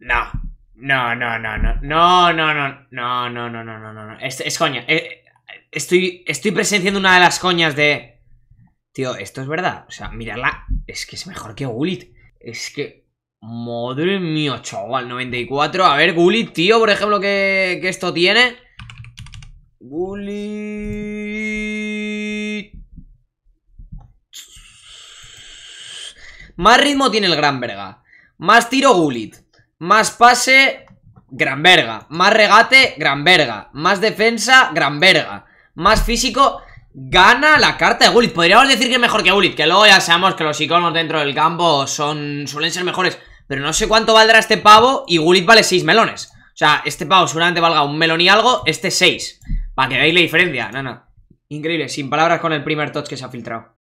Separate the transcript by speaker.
Speaker 1: No.
Speaker 2: No, no, no, no. No, no, no. No, no, no, no, no, Es, es coña.
Speaker 3: Eh, estoy, estoy presenciando una de las coñas de. Tío, esto es verdad. O sea, mirarla. Es que es mejor que Gulit. Es que. Madre mía, chaval. 94. A ver, Gulit, tío, por ejemplo, que, que esto tiene.
Speaker 4: Gulit.
Speaker 3: Más ritmo tiene el Gran Verga. Más tiro Gulit. Más pase, gran verga. Más regate, gran verga. Más defensa, gran verga. Más físico, gana la carta de Gullit. Podríamos decir que es mejor que Gullit, que luego ya sabemos que los iconos dentro del campo son suelen ser mejores. Pero no sé cuánto valdrá este pavo y Gullit vale 6 melones. O sea, este pavo seguramente valga un melón y algo, este 6. Para que veáis la diferencia. No, no. Increíble, sin palabras con el primer touch que se ha filtrado.